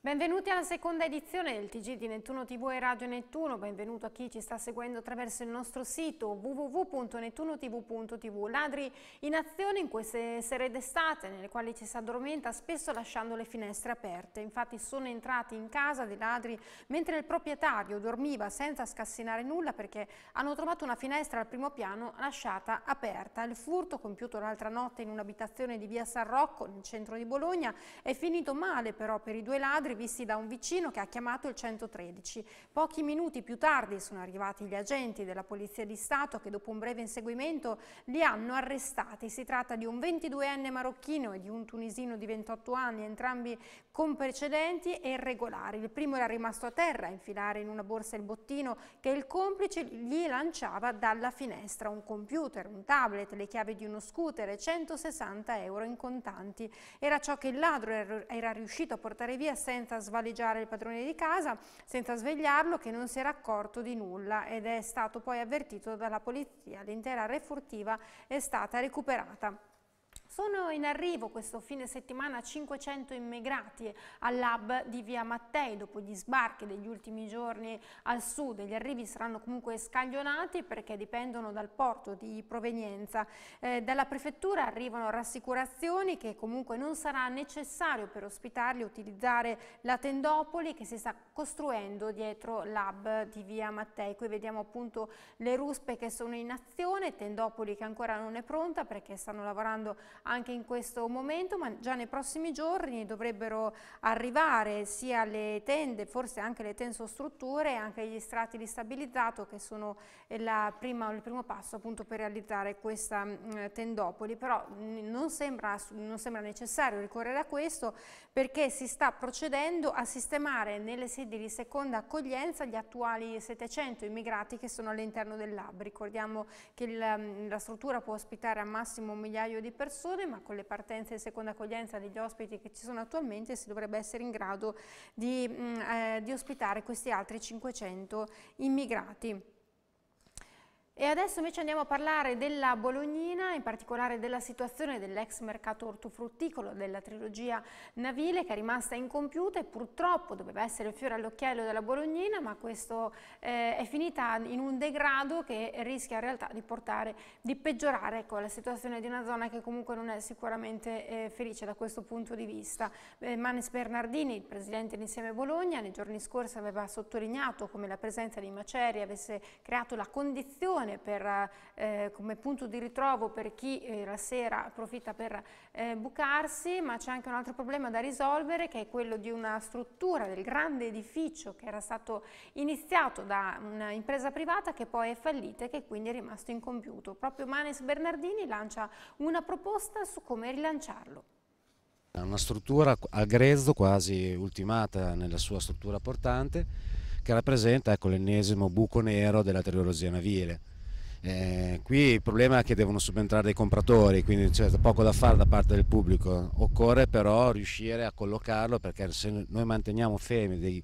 Benvenuti alla seconda edizione del TG di Nettuno TV e Radio Nettuno, benvenuto a chi ci sta seguendo attraverso il nostro sito www.nettunotv.tv. Ladri in azione in queste sere d'estate nelle quali ci si addormenta spesso lasciando le finestre aperte. Infatti sono entrati in casa dei ladri mentre il proprietario dormiva senza scassinare nulla perché hanno trovato una finestra al primo piano lasciata aperta. Il furto compiuto l'altra notte in un'abitazione di via San Rocco nel centro di Bologna è finito male però per i due ladri quadri visti da un vicino che ha chiamato il 113. Pochi minuti più tardi sono arrivati gli agenti della Polizia di Stato che dopo un breve inseguimento li hanno arrestati. Si tratta di un 22enne marocchino e di un tunisino di 28 anni, entrambi con precedenti e irregolari. Il primo era rimasto a terra a infilare in una borsa il bottino che il complice gli lanciava dalla finestra, un computer, un tablet, le chiavi di uno scooter e 160 euro in contanti. Era ciò che il ladro er-, era riuscito a portare via senza svaleggiare il padrone di casa, senza svegliarlo che non si era accorto di nulla ed è stato poi avvertito dalla polizia. L'intera refurtiva è stata recuperata. Sono in arrivo questo fine settimana 500 immigrati all'hub di Via Mattei dopo gli sbarchi degli ultimi giorni al sud. Gli arrivi saranno comunque scaglionati perché dipendono dal porto di provenienza. Eh, dalla prefettura arrivano rassicurazioni che comunque non sarà necessario per ospitarli utilizzare la tendopoli che si sta costruendo dietro l'hub di Via Mattei. Qui vediamo appunto le ruspe che sono in azione, tendopoli che ancora non è pronta perché stanno lavorando anche in questo momento, ma già nei prossimi giorni dovrebbero arrivare sia le tende, forse anche le tensostrutture, anche gli strati di stabilizzato che sono eh, prima, il primo passo appunto per realizzare questa mh, mm, tendopoli, però mh, mm, non, sembra, non sembra necessario ricorrere a questo perché si sta procedendo a sistemare nelle sedi di seconda accoglienza gli attuali 700 immigrati che sono all'interno dell'AB. Ricordiamo che il, mm, la struttura può ospitare a massimo un migliaio di persone, persone, ma con le partenze di seconda accoglienza degli ospiti che ci sono attualmente si dovrebbe essere in grado di, mm, eh, di ospitare questi altri 500 immigrati. E adesso invece andiamo a parlare della Bolognina, in particolare della situazione dell'ex mercato ortofrutticolo della trilogia navile che è rimasta incompiuta e purtroppo doveva essere il fiore all'occhiello della Bolognina, ma questo eh, è finita in un degrado che rischia in realtà di portare, di peggiorare ecco, la situazione di una zona che comunque non è sicuramente eh, felice da questo punto di vista. Eh, Manes Bernardini, il presidente di Bologna, nei giorni scorsi aveva sottolineato come la presenza di macerie avesse creato la condizione condivisione, per, eh, come punto di ritrovo per chi eh, la sera approfitta per eh, bucarsi, ma c'è anche un altro problema da risolvere che è quello di una struttura del grande edificio che era stato iniziato da un'impresa privata che poi è fallita e che quindi è rimasto incompiuto. Proprio Manes Bernardini lancia una proposta su come rilanciarlo. Una struttura a grezzo quasi ultimata nella sua struttura portante che rappresenta ecco, l'ennesimo buco nero della teleologia navile eh, qui il problema è che devono subentrare dei compratori, quindi c'è poco da fare da parte del pubblico, occorre però riuscire a collocarlo perché se noi manteniamo fermi dei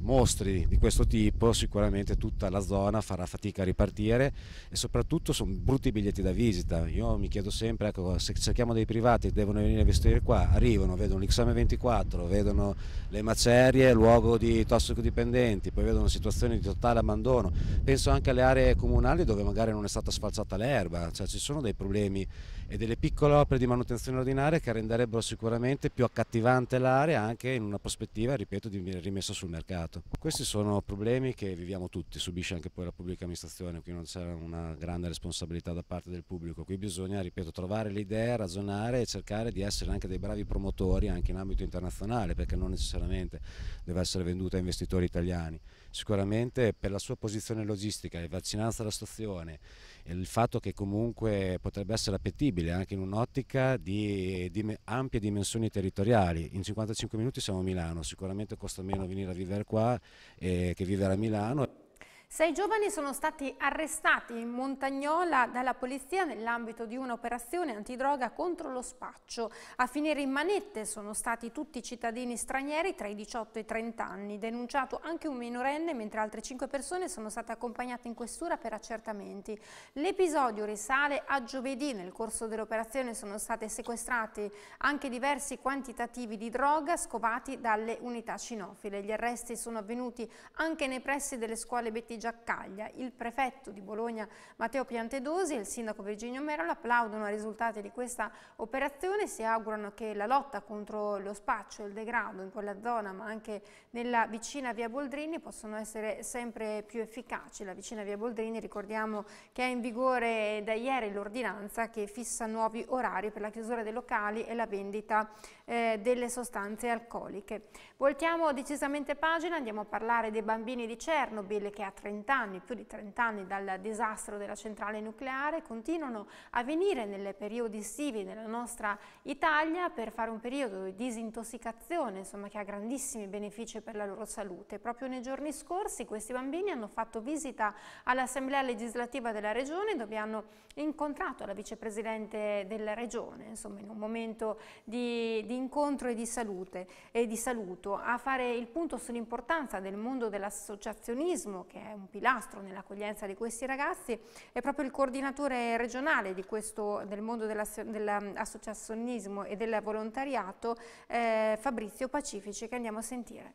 mostri di questo tipo sicuramente tutta la zona farà fatica a ripartire e soprattutto sono brutti biglietti da visita io mi chiedo sempre ecco, se cerchiamo dei privati devono venire a investire qua arrivano vedono l'Xame 24 vedono le macerie luogo di tossicodipendenti poi vedono situazioni di totale abbandono penso anche alle aree comunali dove magari non è stata sfalciata l'erba cioè ci sono dei problemi e delle piccole opere di manutenzione ordinaria che renderebbero sicuramente più accattivante l'area anche in una prospettiva, ripeto, di rimessa sul mercato. Questi sono problemi che viviamo tutti, subisce anche poi la pubblica amministrazione, qui non c'è una grande responsabilità da parte del pubblico, qui bisogna, ripeto, trovare le idee, ragionare e cercare di essere anche dei bravi promotori anche in ambito internazionale, perché non necessariamente deve essere venduta a investitori italiani sicuramente per la sua posizione logistica, la vaccinanza alla stazione, il fatto che comunque potrebbe essere appetibile anche in un'ottica di, di, ampie dimensioni territoriali. In 55 minuti siamo a Milano, sicuramente costa meno venire a vivere qua eh, che vivere a Milano. Sei giovani sono stati arrestati in Montagnola dalla polizia nell'ambito di un'operazione antidroga contro lo spaccio. A finire in manette sono stati tutti cittadini stranieri tra i 18 e i 30 anni, denunciato anche un minorenne, mentre altre 5 persone sono state accompagnate in questura per accertamenti. L'episodio risale a giovedì, nel corso dell'operazione sono state sequestrati anche diversi quantitativi di droga scovati dalle unità cinofile. Gli arresti sono avvenuti anche nei pressi delle scuole bettigiane Giaccaglia, il prefetto di Bologna Matteo Piantedosi e il sindaco Virginio Merola applaudono i risultati di questa operazione e si augurano che la lotta contro lo spaccio e il degrado in quella zona ma anche nella vicina via Boldrini possono essere sempre più efficaci. La vicina via Boldrini ricordiamo che è in vigore da ieri l'ordinanza che fissa nuovi orari per la chiusura dei locali e la vendita eh, delle sostanze alcoliche. Voltiamo decisamente pagina, andiamo a parlare dei bambini di Chernobyl che ha 30 anni, più di 30 anni dal disastro della centrale nucleare, continuano a venire nelle periodi estivi nella nostra Italia per fare un periodo di disintossicazione, insomma, che ha grandissimi benefici per la loro salute. Proprio nei giorni scorsi questi bambini hanno fatto visita all'Assemblea legislativa della Regione dove hanno incontrato la vicepresidente della Regione, insomma, in un momento di, di incontro e di, salute, e di saluto, a fare il punto sull'importanza del mondo dell'associazionismo, che è un pilastro nell'accoglienza di questi ragazzi, è proprio il coordinatore regionale questo, del mondo dell'associazionismo mm, e del volontariato, eh, Fabrizio Pacifici, che andiamo a sentire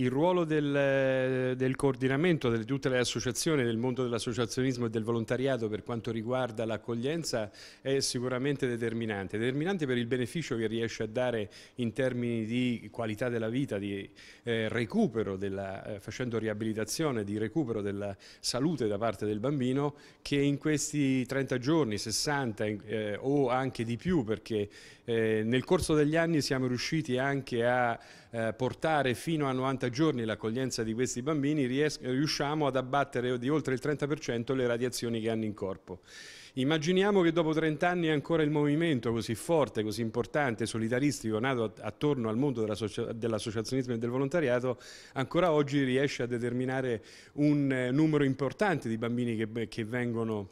il ruolo del, del, coordinamento di tutte le associazioni del mondo dell'associazionismo e del volontariato per quanto riguarda l'accoglienza è sicuramente determinante, determinante per il beneficio che riesce a dare in termini di qualità della vita, di eh, recupero, della, eh, facendo riabilitazione, di recupero della salute da parte del bambino che in questi 30 giorni, 60 eh, o anche di più perché eh, nel corso degli anni siamo riusciti anche a eh, portare fino a 90 giorni l'accoglienza di questi bambini, riusciamo ad abbattere di oltre il 30% le radiazioni che hanno in corpo. Immaginiamo che dopo 30 anni ancora il movimento così forte, così importante, solidaristico, nato attorno al mondo dell'associazionismo e del volontariato, ancora oggi riesce a determinare un eh, numero importante di bambini che, che vengono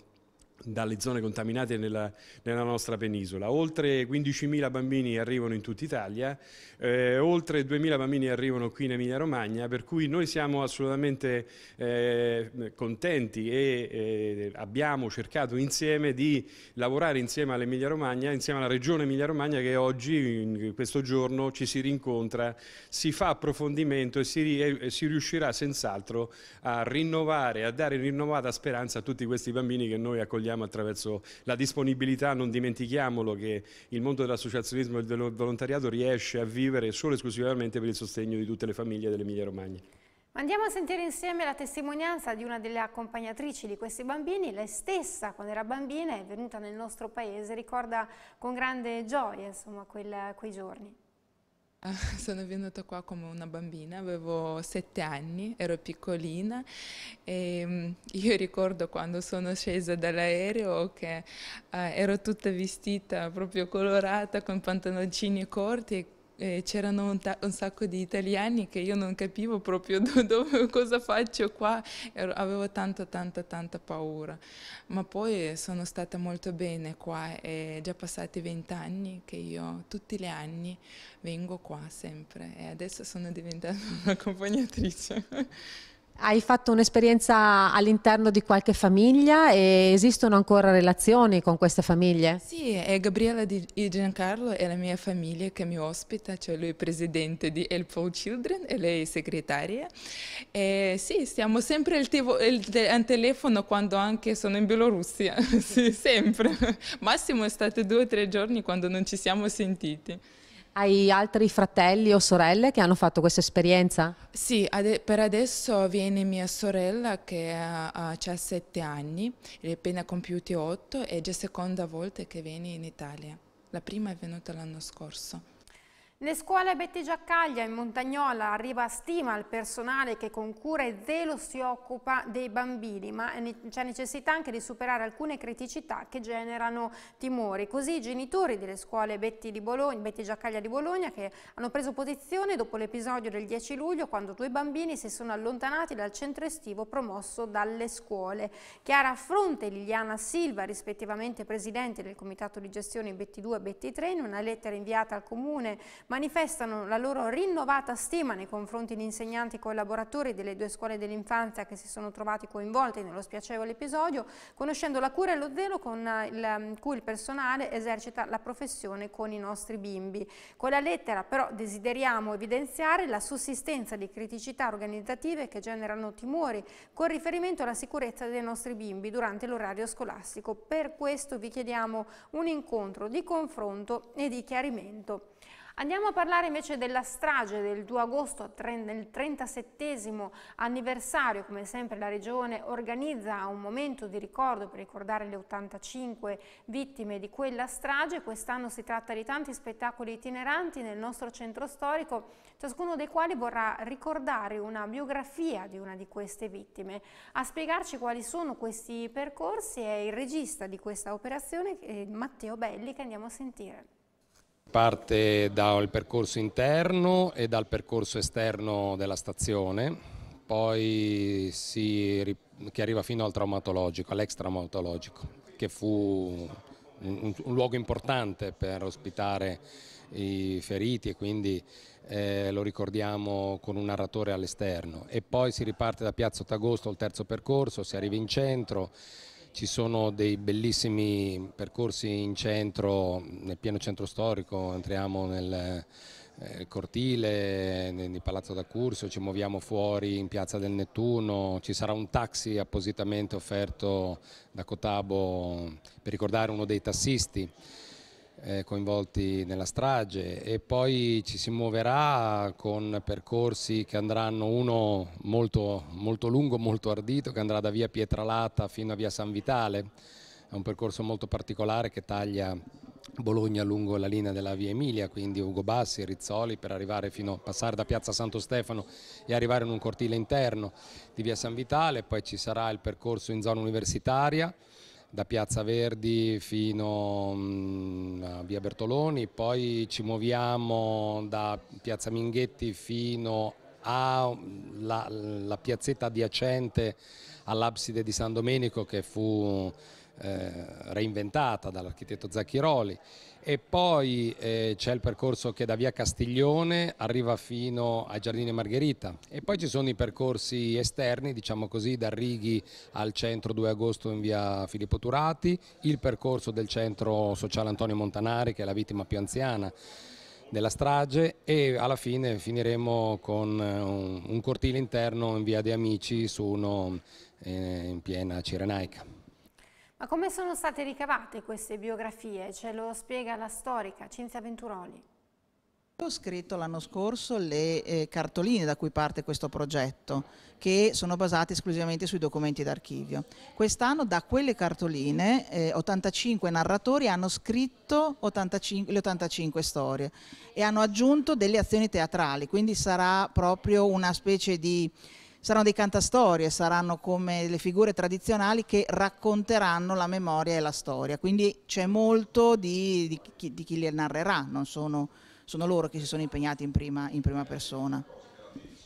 dalle zone contaminate nella, nella, nostra penisola. Oltre 15.000 bambini arrivano in tutta Italia, eh, oltre 2.000 bambini arrivano qui in Emilia Romagna, per cui noi siamo assolutamente eh, contenti e eh, abbiamo cercato insieme di lavorare insieme all'Emilia Romagna, insieme alla Regione Emilia Romagna che oggi, in questo giorno, ci si rincontra, si fa approfondimento e si, e si riuscirà senz'altro a rinnovare, a dare rinnovata speranza a tutti questi bambini che noi accogliamo vogliamo attraverso la disponibilità, non dimentichiamolo che il mondo dell'associazionismo e del volontariato riesce a vivere solo e esclusivamente per il sostegno di tutte le famiglie dell'Emilia Romagna. Andiamo a sentire insieme la testimonianza di una delle accompagnatrici di questi bambini, lei stessa quando era bambina è venuta nel nostro paese, ricorda con grande gioia insomma, quel, quei giorni. Sono venuta qua come una bambina, avevo sette anni, ero piccolina e mm, io ricordo quando sono scesa dall'aereo che eh, ero tutta vestita proprio colorata con pantaloncini corti eh, c'erano un, un, sacco di italiani che io non capivo proprio do, do, cosa faccio qua, Ero, avevo tanta tanta tanta paura, ma poi sono stata molto bene qua, è già passati vent'anni che io tutti gli anni vengo qua sempre e adesso sono diventata un'accompagnatrice. Hai fatto un'esperienza all'interno di qualche famiglia e esistono ancora relazioni con queste famiglie? Sì, è Gabriella e Giancarlo è la mia famiglia che mi ospita, cioè lui è presidente di Help for Children e lei è segretaria. E sì, stiamo sempre al, te telefono quando anche sono in Bielorussia, sì, sempre. Massimo è stato due o tre giorni quando non ci siamo sentiti. Hai altri fratelli o sorelle che hanno fatto questa esperienza? Sì, ad per adesso viene mia sorella che ha, ha 7 anni, è appena compiuti 8, è già la seconda volta che viene in Italia. La prima è venuta l'anno scorso. Le scuole Betti Giaccaglia in Montagnola arriva stima al personale che con cura e zelo si occupa dei bambini, ma c'è necessità anche di superare alcune criticità che generano timori. Così i genitori delle scuole Betti, di Bologna, Betty Giaccaglia di Bologna che hanno preso posizione dopo l'episodio del 10 luglio quando due bambini si sono allontanati dal centro estivo promosso dalle scuole. Chiara Fronte e Liliana Silva, rispettivamente presidente del comitato di gestione Betti 2 e Betti 3, in una lettera inviata al comune manifestano la loro rinnovata stima nei confronti di insegnanti e collaboratori delle due scuole dell'infanzia che si sono trovati coinvolti nello spiacevole episodio, conoscendo la cura e lo zelo con eh, il, ehm, cui il personale esercita la professione con i nostri bimbi. Con la lettera però desideriamo evidenziare la sussistenza di criticità organizzative che generano timori con riferimento alla sicurezza dei nostri bimbi durante l'orario scolastico. Per questo vi chiediamo un incontro di confronto e di chiarimento. Andiamo a parlare invece della strage del 2 agosto, nel 37 anniversario, come sempre la Regione organizza un momento di ricordo per ricordare le 85 vittime di quella strage. Quest'anno si tratta di tanti spettacoli itineranti nel nostro centro storico, ciascuno dei quali vorrà ricordare una biografia di una di queste vittime. A spiegarci quali sono questi percorsi è il regista di questa operazione, eh, Matteo Belli, che andiamo a sentire. Parte dal percorso interno e dal percorso esterno della stazione, poi si, che arriva fino al traumatologico, all'extraumatologico, che fu un, un, luogo importante per ospitare i feriti e quindi eh, lo ricordiamo con un narratore all'esterno e poi si riparte da Piazza Tagosto al terzo percorso, si arriva in centro, ci sono dei bellissimi percorsi in centro, nel pieno centro storico, entriamo nel eh, cortile, nel palazzo da Curso, ci muoviamo fuori in piazza del Nettuno, ci sarà un taxi appositamente offerto da Cotabo mm, per ricordare uno dei tassisti eh, coinvolti nella strage e poi ci si muoverà con percorsi che andranno uno molto, molto lungo, molto ardito, che andrà da via Pietralata fino a via San Vitale, è un percorso molto particolare che taglia Bologna lungo la linea della Via Emilia, quindi Ugo Bassi, Rizzoli per arrivare fino a passare da Piazza Santo Stefano e arrivare in un cortile interno di Via San Vitale, poi ci sarà il percorso in zona universitaria da Piazza Verdi fino mm, a Via Bertoloni, poi ci muoviamo da Piazza Minghetti fino alla piazzetta adiacente all'abside di San Domenico che fu eh, reinventata dall'architetto Zacchiroli e poi eh, c'è il percorso che da via Castiglione arriva fino ai Giardini Margherita e poi ci sono i percorsi esterni, diciamo così, da Righi al centro 2 agosto in via Filippo Turati, il percorso del centro sociale Antonio Montanari che è la vittima più anziana della strage e alla fine finiremo con eh, un, cortile interno in via De Amici su uno eh, in piena Cirenaica. Ma come sono state ricavate queste biografie? Ce lo spiega la storica Cinzia Venturoli. Ho scritto l'anno scorso le eh, cartoline da cui parte questo progetto, che sono basate esclusivamente sui documenti d'archivio. Quest'anno da quelle cartoline 85 eh, narratori hanno scritto 85, le 85 storie e hanno aggiunto delle azioni teatrali, quindi sarà proprio una specie di saranno dei cantastorie, saranno come le figure tradizionali che racconteranno la memoria e la storia, quindi c'è molto di, di, chi, di chi le narrerà, non sono, sono, loro che si sono impegnati in prima, in prima persona.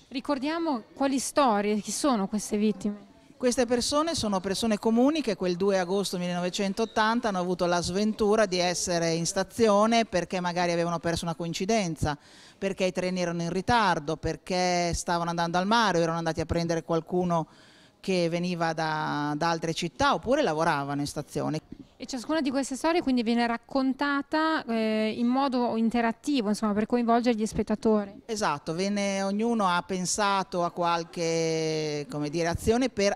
Ricordiamo quali storie, chi sono queste vittime? Queste persone sono persone comuni che quel 2 agosto 1980 hanno avuto la sventura di essere in stazione perché magari avevano perso una coincidenza, perché i treni erano in ritardo, perché stavano andando al mare o erano andati a prendere qualcuno che veniva da, da altre città oppure lavoravano in stazione. E ciascuna di queste storie quindi viene raccontata eh, in modo interattivo, insomma, per coinvolgere gli spettatori. Esatto, viene, ognuno ha pensato a qualche dire, azione per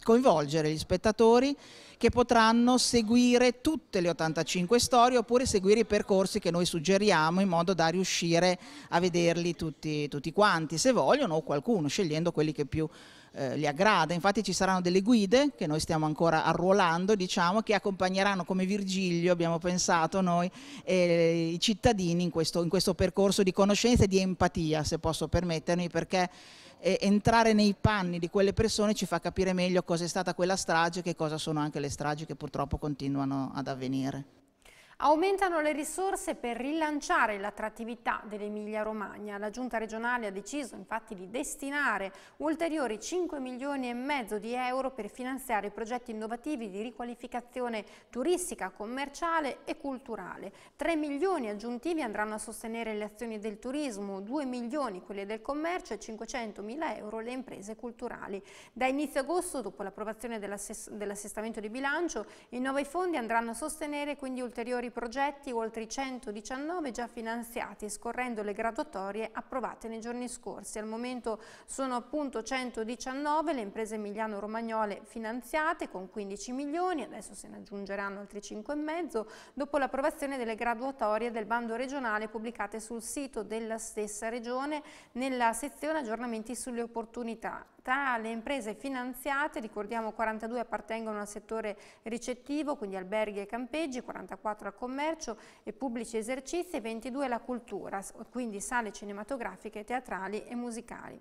coinvolgere gli spettatori che potranno seguire tutte le 85 storie oppure seguire i percorsi che noi suggeriamo in modo da riuscire a vederli tutti, tutti quanti, se vogliono o qualcuno, scegliendo quelli che più eh, li aggrada. Infatti ci saranno delle guide che noi stiamo ancora arruolando, diciamo, che accompagneranno come Virgilio, abbiamo pensato noi, eh, i cittadini in questo, in questo percorso di conoscenza e di empatia, se posso permettermi, perché eh, entrare nei panni di quelle persone ci fa capire meglio cosa è stata quella strage e che cosa sono anche le stragi che purtroppo continuano ad avvenire. Aumentano le risorse per rilanciare l'attrattività dell'Emilia Romagna. La Giunta regionale ha deciso infatti di destinare ulteriori 5 milioni e mezzo di euro per finanziare progetti innovativi di riqualificazione turistica, commerciale e culturale. 3 milioni aggiuntivi andranno a sostenere le azioni del turismo, 2 milioni quelle del commercio e 500 mila euro le imprese culturali. Da inizio agosto, dopo l'approvazione dell'assestamento di bilancio, i nuovi fondi andranno a sostenere quindi ulteriori ulteriori progetti, oltre 119 già finanziati, scorrendo le graduatorie approvate nei giorni scorsi. Al momento sono appunto 119 le imprese emiliano-romagnole finanziate con 15 milioni, adesso se ne aggiungeranno altri 5,5 dopo l'approvazione delle graduatorie del bando regionale pubblicate sul sito della stessa regione nella sezione aggiornamenti sulle opportunità. Tra le imprese finanziate, ricordiamo 42 appartengono al settore ricettivo, quindi alberghi e campeggi, 44 al commercio e pubblici esercizi e 22 alla cultura, quindi sale cinematografiche, teatrali e musicali.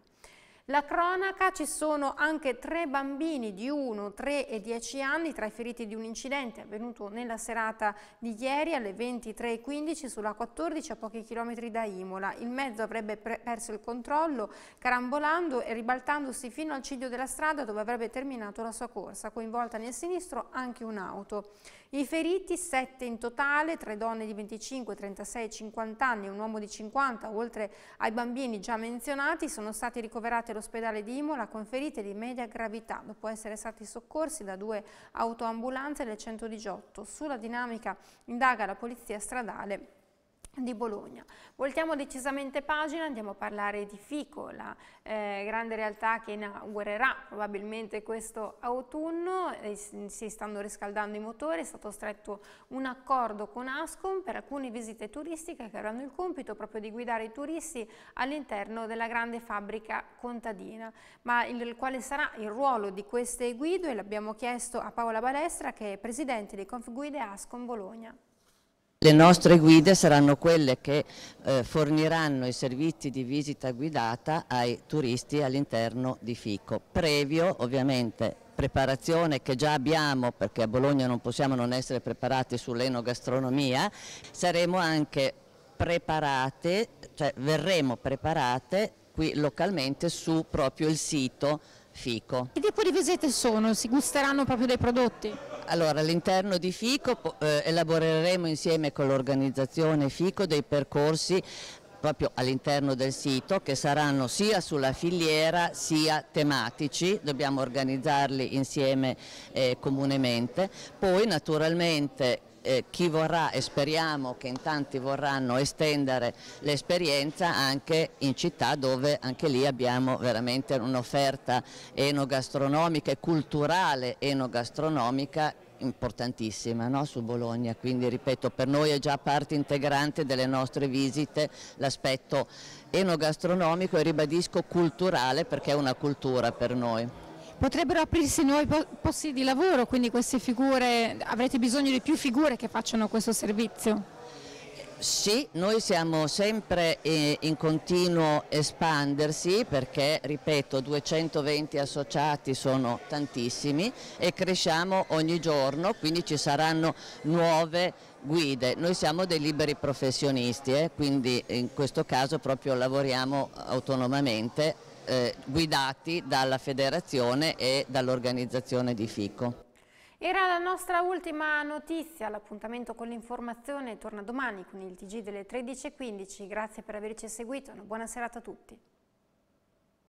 La cronaca ci sono anche tre bambini di 1, 3 e 10 anni tra i feriti di un incidente avvenuto nella serata di ieri alle 23.15 sulla 14 a pochi chilometri da Imola. Il mezzo avrebbe perso il controllo carambolando e ribaltandosi fino al ciglio della strada dove avrebbe terminato la sua corsa, coinvolta nel sinistro anche un'auto. I feriti, 7 in totale, tre donne di 25, 36 e 50 anni, un uomo di 50, oltre ai bambini già menzionati, sono stati ricoverati all'ospedale di Imola con ferite di media gravità, dopo essere stati soccorsi da due autoambulanze e le 118. Sulla dinamica indaga la polizia stradale di Bologna. Voltiamo decisamente pagina, andiamo a parlare di Fico, la eh, grande realtà che inaugurerà probabilmente questo autunno, eh, si stanno riscaldando i motori, è stato stretto un accordo con Ascom per alcune visite turistiche che avranno il compito proprio di guidare i turisti all'interno della grande fabbrica contadina. Ma il, quale sarà il ruolo di queste guide? L'abbiamo chiesto a Paola Balestra che è presidente di Confguide Ascom Bologna. Le nostre guide saranno quelle che eh, forniranno i servizi di visita guidata ai turisti all'interno di FICO, previo ovviamente preparazione che già abbiamo perché a Bologna non possiamo non essere preparati sull'enogastronomia, saremo anche preparate, cioè verremo preparate qui localmente su proprio il sito FICO. Che tipo di visite sono? Si gusteranno proprio dei prodotti? Allora, all'interno di FICO eh, elaboreremo insieme con l'organizzazione FICO dei percorsi proprio all'interno del sito che saranno sia sulla filiera sia tematici, dobbiamo organizzarli insieme eh, comunemente. Poi naturalmente eh, chi vorrà e speriamo che in tanti vorranno estendere l'esperienza anche in città dove anche lì abbiamo veramente un'offerta enogastronomica e culturale enogastronomica importantissima no? su Bologna, quindi ripeto per noi è già parte integrante delle nostre visite l'aspetto enogastronomico e ribadisco culturale perché è una cultura per noi potrebbero aprirsi nuovi posti di lavoro, quindi queste figure, avrete bisogno di più figure che facciano questo servizio? Sì, noi siamo sempre eh, in continuo espandersi perché, ripeto, 220 associati sono tantissimi e cresciamo ogni giorno, quindi ci saranno nuove guide. Noi siamo dei liberi professionisti, eh, quindi in questo caso proprio lavoriamo autonomamente eh, guidati dalla federazione e dall'organizzazione di FICO. Era la nostra ultima notizia, l'appuntamento con l'informazione torna domani con il TG delle 13.15, grazie per averci seguito, una buona serata a tutti.